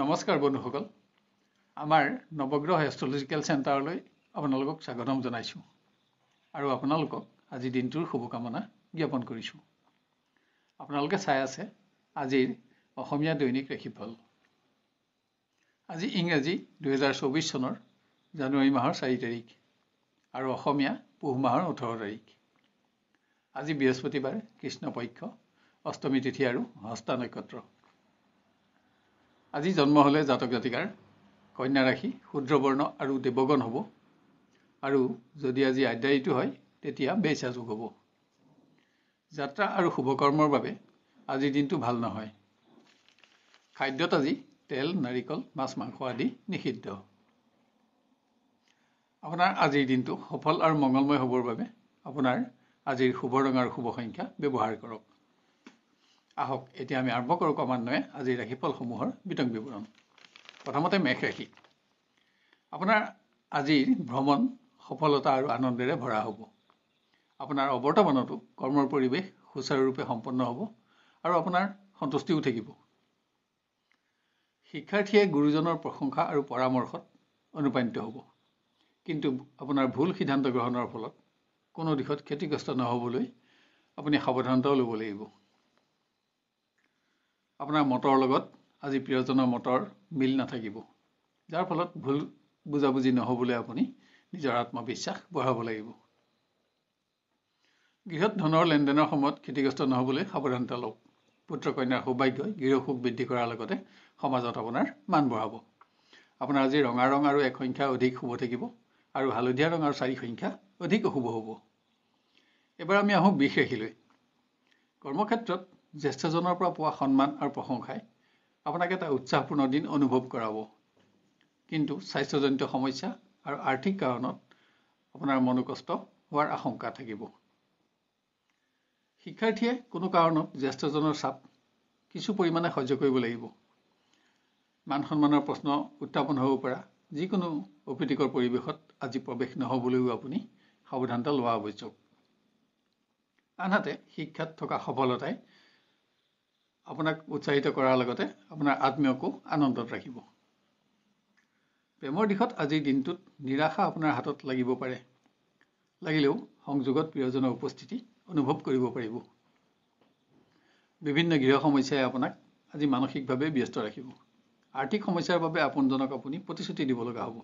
নমস্কাৰ বন্ধুসকল আমাৰ নৱগ্ৰহ এষ্ট্ৰলজিকেল চেণ্টাৰলৈ আপোনালোকক স্বাগতম জনাইছোঁ আৰু আপোনালোকক আজি দিনটোৰ শুভকামনা জ্ঞাপন কৰিছোঁ আপোনালোকে চাই আছে আজিৰ অসমীয়া দৈনিক ৰাশিফল আজি ইংৰাজী দুহেজাৰ চৌবিছ চনৰ জানুৱাৰী মাহৰ চাৰি তাৰিখ আৰু অসমীয়া পুহ মাহৰ ওঠৰ তাৰিখ আজি বৃহস্পতিবাৰ কৃষ্ণপক্ষ অষ্টমী তিথি আৰু হস্তা নক্ষত্ৰ আজি জন্ম হ'লে জাতক জাতিকাৰ কন্যা ৰাশি বৰ্ণ আৰু দেৱগণ হ'ব আৰু যদি আজি আদ্যায়িটো হয় তেতিয়া বেচা যোগ হ'ব যাত্ৰা আৰু শুভকৰ্মৰ বাবে আজিৰ দিনটো ভাল নহয় খাদ্যত আজি তেল নাৰিকল মাছ মাংস আদি নিষিদ্ধ আপোনাৰ আজিৰ দিনটো সফল আৰু মংগলময় হ'বৰ বাবে আপোনাৰ আজিৰ শুভ ৰং আৰু শুভ সংখ্যা ব্যৱহাৰ কৰক আহক এতিয়া আমি আৰম্ভ কৰোঁ ক্ৰমান্বয়ে আজিৰ ৰাশিফলসমূহৰ বিতং বিৱৰণ প্ৰথমতে মেঘ ৰাশি আপোনাৰ আজিৰ ভ্ৰমণ সফলতা আৰু আনন্দেৰে ভৰা হ'ব আপোনাৰ অৱৰ্তমানতো কৰ্মৰ পৰিৱেশ সুচাৰুৰূপে সম্পন্ন হ'ব আৰু আপোনাৰ সন্তুষ্টিও থাকিব শিক্ষাৰ্থীয়ে গুৰুজনৰ প্ৰশংসা আৰু পৰামৰ্শত অনুপ্ৰাণিত হ'ব কিন্তু আপোনাৰ ভুল সিদ্ধান্ত গ্ৰহণৰ ফলত কোনো দিশত ক্ষতিগ্ৰস্ত নহ'বলৈ আপুনি সাৱধানতাও ল'ব লাগিব আপোনাৰ মটৰ লগত আজি প্ৰিয়জনৰ মটৰ মিল নাথাকিব যাৰ ফলত ভুল বুজাবুজি নহ'বলৈ আপুনি নিজৰ আত্মবিশ্বাস বঢ়াব লাগিব গৃহত ধনৰ লেনদেনৰ সময়ত ক্ষতিগ্ৰস্ত নহ'বলৈ সাৱধানতা লওক পুত্ৰ কন্যাৰ সৌভাগ্যই গৃহসুখ বৃদ্ধি কৰাৰ লগতে সমাজত আপোনাৰ মান বঢ়াব আপোনাৰ আজি ৰঙা ৰং আৰু এক সংখ্যা অধিক শুভ থাকিব আৰু হালধীয়া ৰং আৰু চাৰি সংখ্যা অধিক অশুভ হ'ব এবাৰ আমি আহোঁ বিষ ৰাখিলৈ কৰ্মক্ষেত্ৰত জ্যেষ্ঠজনৰ পৰা পোৱা সন্মান আৰু প্ৰশংসাই আপোনাক এটা উৎসাহপূৰ্ণ দিন অনুভৱ কৰাব কিন্তু স্বাস্থ্যজনিত সমস্যা আৰু আৰ্থিক কাৰণত আপোনাৰ মনো কষ্ট হোৱাৰ আশংকা থাকিব শিক্ষাৰ্থীয়ে কোনো কাৰণত জ্যেষ্ঠজনৰ চাপ কিছু পৰিমাণে সহ্য কৰিব লাগিব মান সন্মানৰ প্ৰশ্ন উত্থাপন হ'ব পৰা যিকোনো অপ্ৰীতিকৰ পৰিৱেশত আজি প্ৰৱেশ নহ'বলৈও আপুনি সাৱধানতা লোৱা আৱশ্যক আনহাতে শিক্ষাত থকা সফলতাই আপোনাক উৎসাহিত কৰাৰ লগতে আপোনাৰ আত্মীয়কো আনন্দত ৰাখিব প্ৰেমৰ দিশত আজিৰ দিনটোত নিৰাশা আপোনাৰ হাতত লাগিব পাৰে লাগিলেও সংযোগত প্ৰিয়জনৰ উপস্থিতি অনুভৱ কৰিব পাৰিব বিভিন্ন গৃহ সমস্যাই আপোনাক আজি মানসিকভাৱে ব্যস্ত ৰাখিব আৰ্থিক সমস্যাৰ বাবে আপোনজনক আপুনি প্ৰতিশ্ৰুতি দিব লগা হ'ব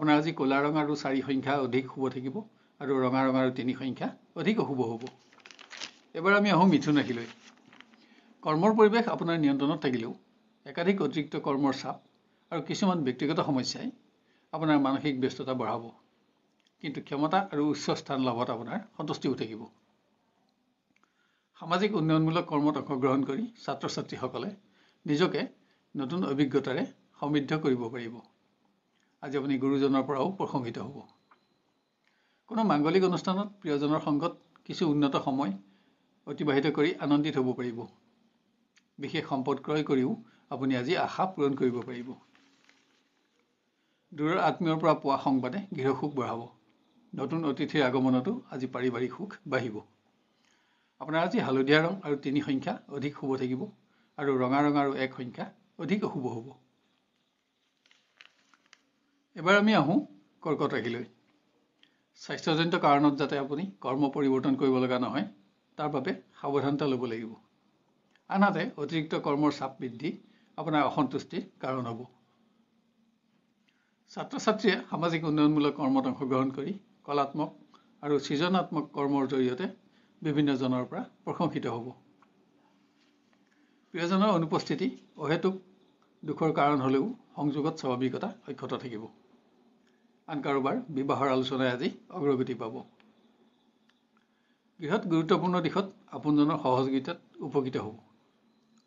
আপোনাৰ আজি ক'লা ৰঙ আৰু চাৰি সংখ্যা অধিক শুভ থাকিব আৰু ৰঙা ৰঙ আৰু তিনি সংখ্যা অধিক অশুভ হ'ব এবাৰ আমি আহোঁ মিথুন ৰাশিলৈ কৰ্মৰ পৰিৱেশ আপোনাৰ নিয়ন্ত্ৰণত থাকিলেও একাধিক অতিৰিক্ত কৰ্মৰ চাপ আৰু কিছুমান ব্যক্তিগত সমস্যাই আপোনাৰ মানসিক ব্যস্ততা বঢ়াব কিন্তু ক্ষমতা আৰু উচ্চ স্থান লাভত আপোনাৰ সন্তুষ্টিও থাকিব সামাজিক উন্নয়নমূলক কৰ্মত অংশগ্ৰহণ কৰি ছাত্ৰ ছাত্ৰীসকলে নিজকে নতুন অভিজ্ঞতাৰে সমৃদ্ধ কৰিব পাৰিব আজি আপুনি গুৰুজনৰ পৰাও প্ৰশংসিত হ'ব কোনো মাংগলিক অনুষ্ঠানত প্ৰিয়জনৰ সংগত কিছু উন্নত সময় অতিবাহিত কৰি আনন্দিত হ'ব পাৰিব বিশেষ সম্পদ ক্ৰয় কৰিও আপুনি আজি আশা পূৰণ কৰিব পাৰিব দূৰৰ আত্মীয়ৰ পৰা পোৱা সংবাদে গৃহ সুখ বঢ়াব নতুন অতিথিৰ আগমনতো আজি পাৰিবাৰিক সুখ বাঢ়িব আপোনাৰ আজি হালধীয়া ৰং আৰু তিনি সংখ্যা অধিক শুভ থাকিব আৰু ৰঙা ৰং আৰু এক সংখ্যা অধিক অশুভ হ'ব এবাৰ আমি আহোঁ কৰ্কট ৰাশিলৈ স্বাস্থ্যজনিত কাৰণত যাতে আপুনি কৰ্ম পৰিৱৰ্তন কৰিব লগা নহয় তাৰ বাবে সাৱধানতা ল'ব লাগিব আনহাতে অতিৰিক্ত কৰ্মৰ চাপ বৃদ্ধি আপোনাৰ অসন্তুষ্টিৰ কাৰণ হ'ব ছাত্ৰ ছাত্ৰীয়ে সামাজিক উন্নয়নমূলক কৰ্মত অংশগ্ৰহণ কৰি কলাত্মক আৰু সৃজনাত্মক কৰ্মৰ জৰিয়তে বিভিন্নজনৰ পৰা প্ৰশংসিত হ'ব প্ৰিয়জনৰ অনুপস্থিতি অহেতুক দুখৰ কাৰণ হ'লেও সংযোগত স্বাভাৱিকতা অক্ষত থাকিব আন কাৰোবাৰ বিবাহৰ আলোচনাই আজি অগ্ৰগতি পাব গৃহত গুৰুত্বপূৰ্ণ দিশত আপোনজনৰ সহযোগিতাত উপকৃত হ'ব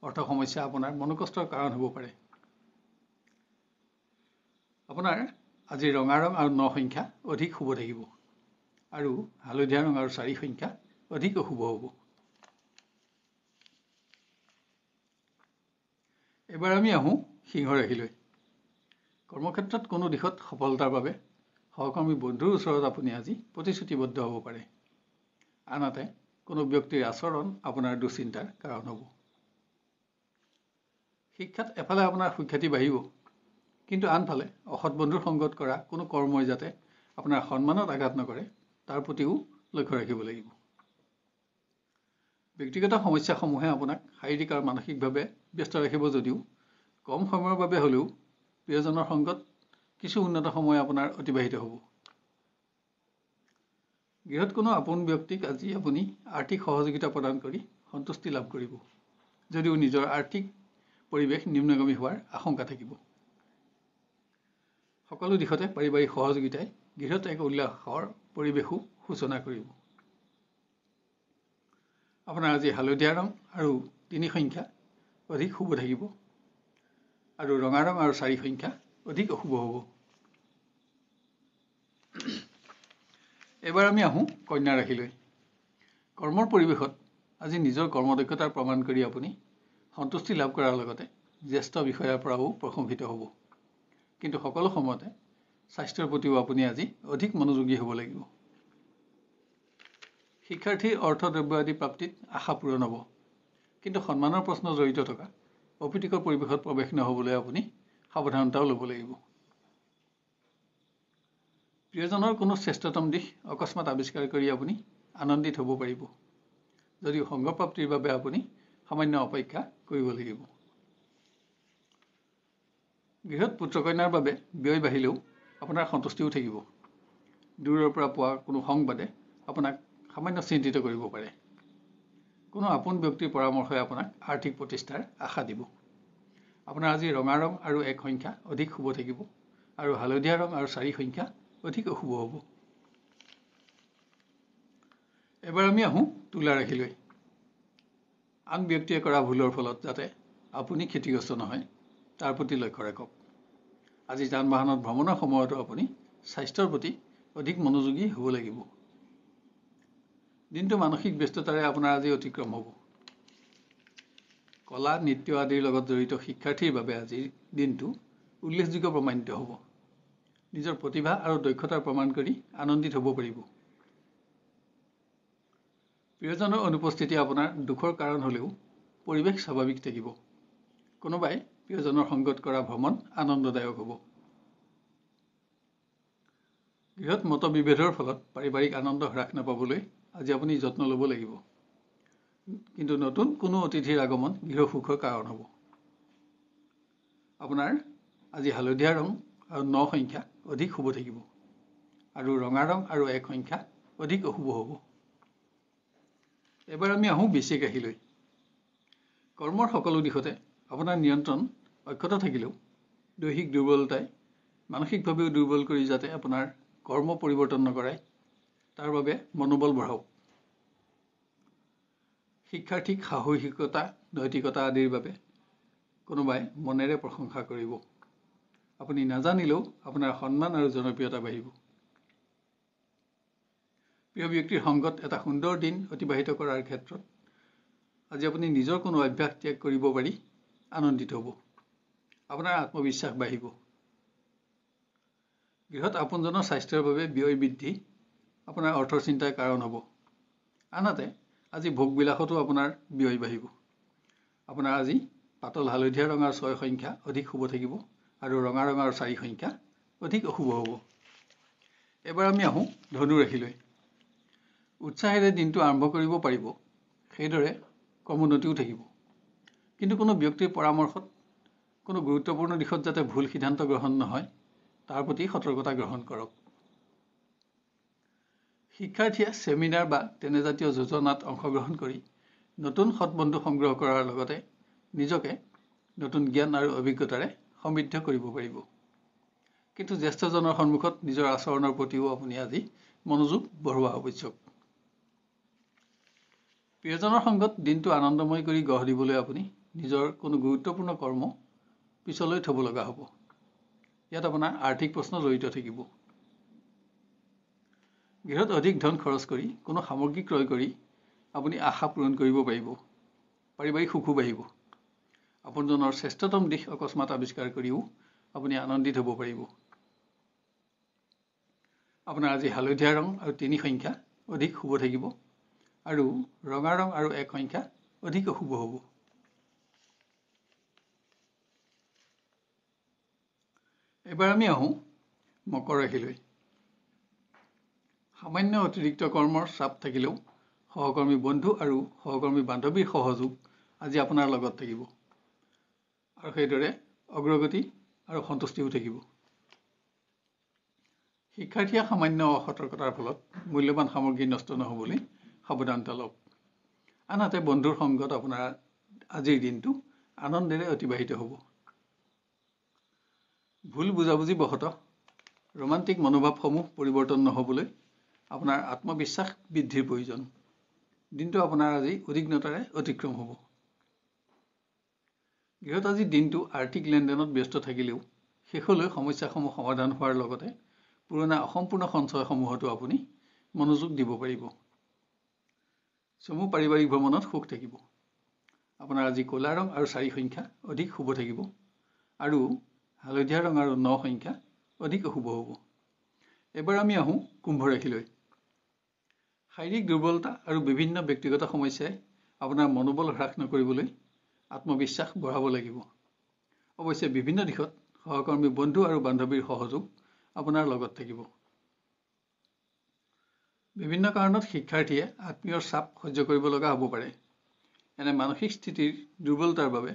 অৰ্থ সমস্যা আপোনাৰ মনোকষ্টৰ কাৰণ হ'ব পাৰে আপোনাৰ আজি ৰঙা ৰং আৰু ন সংখ্যা অধিক শুভ থাকিব আৰু হালধীয়া ৰং আৰু চাৰি সংখ্যা অধিক অশুভ হ'ব এবাৰ আমি আহোঁ সিংহ ৰাশিলৈ কৰ্মক্ষেত্ৰত কোনো দিশত সফলতাৰ বাবে সহকৰ্মী বন্ধুৰ ওচৰত আপুনি আজি প্ৰতিশ্ৰুতিবদ্ধ হ'ব পাৰে আনহাতে কোনো ব্যক্তিৰ আচৰণ আপোনাৰ দুশ্চিন্তাৰ কাৰণ হ'ব শিক্ষাত এফালে আপোনাৰ সুখ্যাতি বাঢ়িব কিন্তু আনফালে অসৎ বন্ধুৰ সংগত কৰা কোনো কৰ্মই যাতে আপোনাৰ সন্মানত আঘাত নকৰে তাৰ প্ৰতিও লক্ষ্য ৰাখিব লাগিব ব্যক্তিগত সমস্যাসমূহে আপোনাক শাৰীৰিক আৰু মানসিকভাৱে ব্যস্ত ৰাখিব যদিও কম সময়ৰ বাবে হ'লেও প্ৰিয়জনৰ সংগত কিছু উন্নত সময় আপোনাৰ অতিবাহিত হ'ব গৃহত কোনো আপোন ব্যক্তিক আজি আপুনি আৰ্থিক সহযোগিতা প্ৰদান কৰি সন্তুষ্টি লাভ কৰিব যদিও নিজৰ আৰ্থিক পৰিৱেশ নিম্নগামী হোৱাৰ আশংকা থাকিব সকলো দিশতে পাৰিবাৰিক সহযোগিতাই গৃহত এক উল্লাসৰ পৰিৱেশো সূচনা কৰিব আপোনাৰ আজি হালধীয়া ৰং আৰু তিনি সংখ্যা অধিক শুভ থাকিব আৰু ৰঙা ৰং আৰু চাৰি সংখ্যা অধিক অশুভ হ'ব এইবাৰ আমি আহোঁ কন্যা ৰাশিলৈ কৰ্মৰ পৰিৱেশত আজি নিজৰ কৰ্মদক্ষতাৰ প্ৰমাণ কৰি আপুনি সন্তুষ্টি লাভ কৰাৰ লগতে জ্যেষ্ঠ বিষয়াৰ পৰাও প্ৰশংসিত হ'ব কিন্তু সকলো সময়তে স্বাস্থ্যৰ প্ৰতিও আপুনি আজি অধিক মনোযোগী হ'ব লাগিব শিক্ষাৰ্থীৰ অৰ্থ দ্ৰব্য আদি প্ৰাপ্তিত আশা পূৰণ হ'ব কিন্তু সন্মানৰ প্ৰশ্ন জড়িত থকা অপ্ৰীতিকৰ পৰিৱেশত প্ৰৱেশ নহ'বলৈ আপুনি সাৱধানতাও ল'ব লাগিব প্ৰিয়জনৰ কোনো শ্ৰেষ্ঠতম দিশ অকস্মাত আৱিষ্কাৰ কৰি আপুনি আনন্দিত হ'ব পাৰিব যদিও সংগপ্ৰাপ্তিৰ বাবে আপুনি সামান্য অপেক্ষা কৰিব লাগিব গৃহত পুত্ৰ কন্যাৰ বাবে ব্যয় বাঢ়িলেও আপোনাৰ সন্তুষ্টিও থাকিব দূৰৰ পৰা পোৱা কোনো সংবাদে আপোনাক সামান্য চিন্তিত কৰিব পাৰে কোনো আপোন ব্যক্তিৰ পৰামৰ্শই আপোনাক আৰ্থিক প্ৰতিষ্ঠাৰ আশা দিব আপোনাৰ আজি ৰঙা ৰং আৰু এক সংখ্যা অধিক শুভ থাকিব আৰু হালধীয়া ৰং আৰু চাৰি সংখ্যা অধিক অশুভ হ'ব এবাৰ আমি আহোঁ তুলা ৰাখিলৈ আন ব্যক্তিয়ে কৰা ভুলৰ ফলত যাতে আপুনি ক্ষতিগ্ৰস্ত নহয় তাৰ প্ৰতি লক্ষ্য ৰাখক আজি যান বাহনত ভ্ৰমণৰ সময়তো আপুনি স্বাস্থ্যৰ প্ৰতি অধিক মনোযোগী হ'ব লাগিব দিনটো মানসিক ব্যস্ততাৰে আপোনাৰ আজি অতিক্ৰম হ'ব কলা নৃত্য আদিৰ লগত জড়িত শিক্ষাৰ্থীৰ বাবে আজিৰ দিনটো উল্লেখযোগ্য প্ৰমাণিত হ'ব নিজৰ প্ৰতিভা আৰু দক্ষতাৰ প্ৰমাণ কৰি আনন্দিত হ'ব পাৰিব প্ৰিয়জনৰ অনুপস্থিতি আপোনাৰ দুখৰ কাৰণ হ'লেও পৰিৱেশ স্বাভাৱিক থাকিব কোনোবাই প্ৰিয়জনৰ সংগত কৰা ভ্ৰমণ আনন্দদায়ক হ'ব গৃহত মত বিভেদৰ ফলত পাৰিবাৰিক আনন্দ হ্ৰাস নাপাবলৈ আজি আপুনি যত্ন ল'ব লাগিব কিন্তু নতুন কোনো অতিথিৰ আগমন গৃহসুখৰ কাৰণ হ'ব আপোনাৰ আজি হালধীয়া ৰং আৰু ন সংখ্যা অধিক শুভ থাকিব আৰু ৰঙা ৰং আৰু এক সংখ্যা অধিক অশুভ হ'ব এবাৰ আমি আহোঁ বেছিক আহিলৈ কৰ্মৰ সকলো দিশতে আপোনাৰ নিয়ন্ত্ৰণ অক্ষত থাকিলেও দৈহিক দুৰ্বলতাই মানসিকভাৱেও দুৰ্বল কৰি যাতে আপোনাৰ কৰ্ম পৰিৱৰ্তন নকৰাই তাৰ বাবে মনোবল বঢ়াওক শিক্ষাৰ্থীক সাহসিকতা নৈতিকতা আদিৰ বাবে কোনোবাই মনেৰে প্ৰশংসা কৰিব আপুনি নাজানিলেও আপোনাৰ সন্মান আৰু জনপ্ৰিয়তা বাঢ়িব প্ৰিয় ব্যক্তিৰ সংগত এটা সুন্দৰ দিন অতিবাহিত কৰাৰ ক্ষেত্ৰত আজি আপুনি নিজৰ কোনো অভ্যাস ত্যাগ কৰিব পাৰি আনন্দিত হ'ব আপোনাৰ আত্মবিশ্বাস বাঢ়িব গৃহত আপোনজনৰ স্বাস্থ্যৰ বাবে ব্যয় বৃদ্ধি আপোনাৰ অৰ্থ চিন্তাৰ কাৰণ হ'ব আনহাতে আজি ভোগবিলাসতো আপোনাৰ ব্যয় বাঢ়িব আপোনাৰ আজি পাতল হালধীয়া ৰঙাৰ ছয় সংখ্যা অধিক শুভ থাকিব আৰু ৰঙা ৰঙাৰ চাৰি সংখ্যা অধিক অশুভ হ'ব এবাৰ আমি আহোঁ ধনুৰাশিলৈ উৎসাহেৰে দিনটো আৰম্ভ কৰিব পাৰিব সেইদৰে কৰ্মোন্নতিও থাকিব কিন্তু কোনো ব্যক্তিৰ পৰামৰ্শত কোনো গুৰুত্বপূৰ্ণ দিশত যাতে ভুল সিদ্ধান্ত গ্ৰহণ নহয় তাৰ প্ৰতি সতৰ্কতা গ্ৰহণ কৰক শিক্ষাৰ্থীয়ে ছেমিনাৰ বা তেনেজাতীয় যোজনাত অংশগ্ৰহণ কৰি নতুন সৎ বন্ধু সংগ্ৰহ কৰাৰ লগতে নিজকে নতুন জ্ঞান আৰু অভিজ্ঞতাৰে সমৃদ্ধ কৰিব পাৰিব কিন্তু জ্যেষ্ঠজনৰ সন্মুখত নিজৰ আচৰণৰ প্ৰতিও আপুনি আজি মনোযোগ বঢ়োৱা আৱশ্যক প্ৰিয়জনৰ সংগত দিনটো আনন্দময় কৰি গঢ় দিবলৈ আপুনি নিজৰ কোনো গুৰুত্বপূৰ্ণ কৰ্ম পিছলৈ থ'ব লগা হ'ব ইয়াত আপোনাৰ আৰ্থিক প্ৰশ্ন জড়িত থাকিব গৃহত অধিক ধন খৰচ কৰি কোনো সামগ্ৰী ক্ৰয় কৰি আপুনি আশা পূৰণ কৰিব পাৰিব পাৰিবাৰিক সুখো বাঢ়িব আপোনজনৰ শ্ৰেষ্ঠতম দিশ অকস্মাত আৱিষ্কাৰ কৰিও আপুনি আনন্দিত হ'ব পাৰিব আপোনাৰ আজি হালধীয়া ৰং আৰু তিনি সংখ্যা অধিক শুভ থাকিব আৰু ৰঙা ৰং আৰু এক সংখ্যা অধিক অশুভ হ'ব এবাৰ আমি আহোঁ মকৰ ৰাশিলৈ সামান্য অতিৰিক্ত কৰ্মৰ চাপ থাকিলেও সহকৰ্মী বন্ধু আৰু সহকৰ্মী বান্ধৱীৰ সহযোগ আজি আপোনাৰ লগত থাকিব আৰু সেইদৰে অগ্ৰগতি আৰু সন্তুষ্টিও থাকিব শিক্ষাৰ্থীয়ে সামান্য অসতৰ্কতাৰ ফলত মূল্যৱান সামগ্ৰী নষ্ট নহ'বলৈ সাৱধানতা লওক আনহাতে বন্ধুৰ সংগত আপোনাৰ আজিৰ দিনটো আনন্দেৰে অতিবাহিত হ'ব ভুল বুজাবুজি বহত ৰোমান্টিক মনোভাৱসমূহ পৰিৱৰ্তন নহ'বলৈ আপোনাৰ আত্মবিশ্বাস বৃদ্ধিৰ প্ৰয়োজন দিনটো আপোনাৰ আজি উদ্বিগ্নতাৰে অতিক্ৰম হ'ব গৃহত আজি দিনটো আৰ্থিক লেনদেনত ব্যস্ত থাকিলেও শেষলৈ সমস্যাসমূহ সমাধান হোৱাৰ লগতে পুৰণা অসম্পূৰ্ণ সঞ্চয়সমূহতো আপুনি মনোযোগ দিব পাৰিব চমু পাৰিবাৰিক ভ্ৰমণত সুখ থাকিব আপোনাৰ আজি ক'লা ৰং আৰু চাৰি সংখ্যা অধিক শুভ থাকিব আৰু হালধীয়া ৰং আৰু ন সংখ্যা অধিক অশুভ হ'ব এবাৰ আমি আহোঁ কুম্ভ ৰাশিলৈ শাৰীৰিক দুৰ্বলতা আৰু বিভিন্ন ব্যক্তিগত সমস্যাই আপোনাৰ মনোবল হ্ৰাস নকৰিবলৈ আত্মবিশ্বাস বঢ়াব লাগিব অৱশ্যে বিভিন্ন দিশত সহকৰ্মী বন্ধু আৰু বান্ধৱীৰ সহযোগ আপোনাৰ লগত থাকিব বিভিন্ন কাৰণত শিক্ষাৰ্থীয়ে আত্মীয় চাপ সহ্য কৰিব লগা হ'ব পাৰে এনে মানসিক স্থিতিৰ দুৰ্বলতাৰ বাবে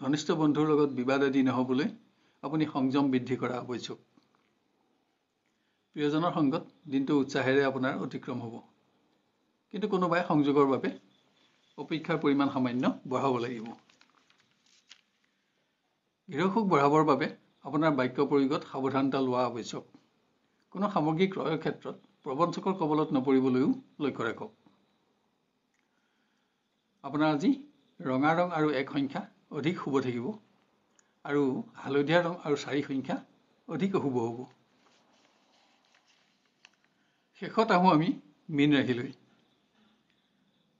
ঘনিষ্ঠ বন্ধুৰ লগত বিবাদ আদি নহ'বলৈ আপুনি সংযম বৃদ্ধি কৰা আৱশ্যক প্ৰিয়জনৰ সংগত দিনটো উৎসাহেৰে আপোনাৰ অতিক্ৰম হ'ব কিন্তু কোনোবাই সংযোগৰ বাবে অপেক্ষাৰ পৰিমাণ সামান্য বঢ়াব লাগিব গৃহসুখ বঢ়াবৰ বাবে আপোনাৰ বাক্য প্ৰয়োগত সাৱধানতা লোৱা আৱশ্যক কোনো সামগ্ৰী ক্ৰয়ৰ ক্ষেত্ৰত প্ৰবঞ্চকৰ কবলত নপৰিবলৈও লক্ষ্য ৰাখক আপোনাৰ আজি ৰঙা ৰং আৰু এক সংখ্যা অধিক শুভ থাকিব আৰু হালধীয়া ৰং আৰু চাৰি সংখ্যা অধিক অশুভ হ'ব শেষত আহোঁ আমি মীন ৰাশিলৈ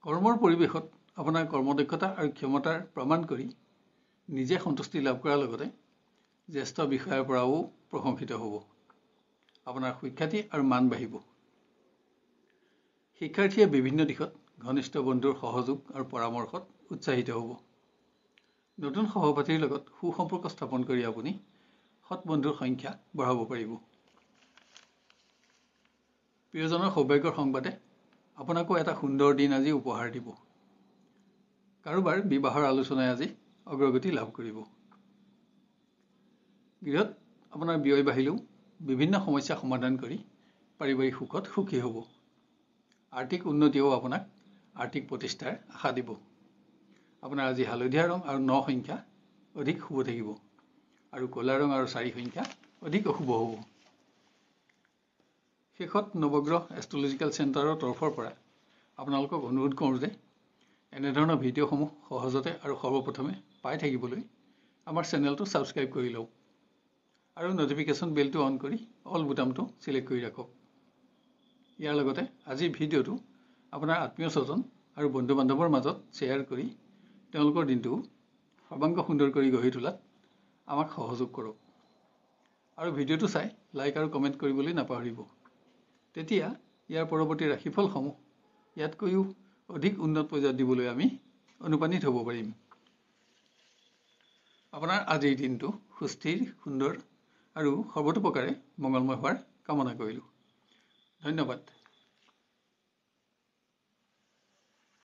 কৰ্মৰ পৰিৱেশত আপোনাৰ কৰ্মদক্ষতা আৰু ক্ষমতাৰ প্ৰমাণ কৰি নিজে সন্তুষ্টি লাভ কৰাৰ লগতে জ্যেষ্ঠ বিষয়াৰ পৰাও প্ৰশংসিত হ'ব আপোনাৰ সুখ্যাতি আৰু মান বাঢ়িব শিক্ষাৰ্থীয়ে বিভিন্ন দিশত ঘনিষ্ঠ বন্ধুৰ সহযোগ আৰু পৰামৰ্শত উৎসাহিত হ'ব নতুন সহপাঠীৰ লগত সু সম্পৰ্ক স্থাপন কৰি আপুনি সৎ বন্ধুৰ সংখ্যা বঢ়াব পাৰিব প্ৰিয়জনৰ সৌভাগ্যৰ সংবাদে আপোনাকো এটা সুন্দৰ দিন আজি উপহাৰ দিব কাৰোবাৰ বিবাহৰ আলোচনাই আজি অগ্ৰগতি লাভ কৰিব গৃহত আপোনাৰ ব্যয় বাঢ়িলেও বিভিন্ন সমস্যা সমাধান কৰি পাৰিবাৰিক সুখত সুখী হ'ব আৰ্থিক উন্নতিয়েও আপোনাক আৰ্থিক প্ৰতিষ্ঠাৰ আশা দিব আপোনাৰ আজি হালধীয়া ৰং আৰু ন সংখ্যা অধিক শুভ থাকিব আৰু ক'লা ৰং আৰু চাৰি সংখ্যা অধিক অশুভ হ'ব শেষত নৱগ্ৰহ এষ্ট্ৰলজিকেল চেণ্টাৰৰ তৰফৰ পৰা আপোনালোকক অনুৰোধ কৰোঁ যে এনেধৰণৰ ভিডিঅ'সমূহ সহজতে আৰু সৰ্বপ্ৰথমে পাই থাকিবলৈ আমাৰ চেনেলটো ছাবস্ক্ৰাইব কৰি লওক আৰু ন'টিফিকেশ্যন বেলটো অন কৰি অল বুটামটো ছিলেক্ট কৰি ৰাখক ইয়াৰ লগতে আজি ভিডিঅ'টো আপোনাৰ আত্মীয় স্বজন আৰু বন্ধু বান্ধৱৰ মাজত শ্বেয়াৰ কৰি তেওঁলোকৰ দিনটো সৰ্বাংগ সুন্দৰ কৰি গঢ়ি তোলাত আমাক সহযোগ কৰক আৰু ভিডিঅ'টো চাই লাইক আৰু কমেণ্ট কৰিবলৈ নাপাহৰিব তেতিয়া ইয়াৰ পৰৱৰ্তী ৰাশিফলসমূহ ইয়াতকৈও অধিক উন্নত পৰ্যায়ত দিবলৈ আমি অনুপ্ৰাণিত হ'ব পাৰিম আপোনাৰ আজিৰ দিনটো সুস্থিৰ সুন্দৰ আৰু সৰ্বতোপ্ৰকাৰে মংগলময় হোৱাৰ কামনা কৰিলোঁ धन्यवाद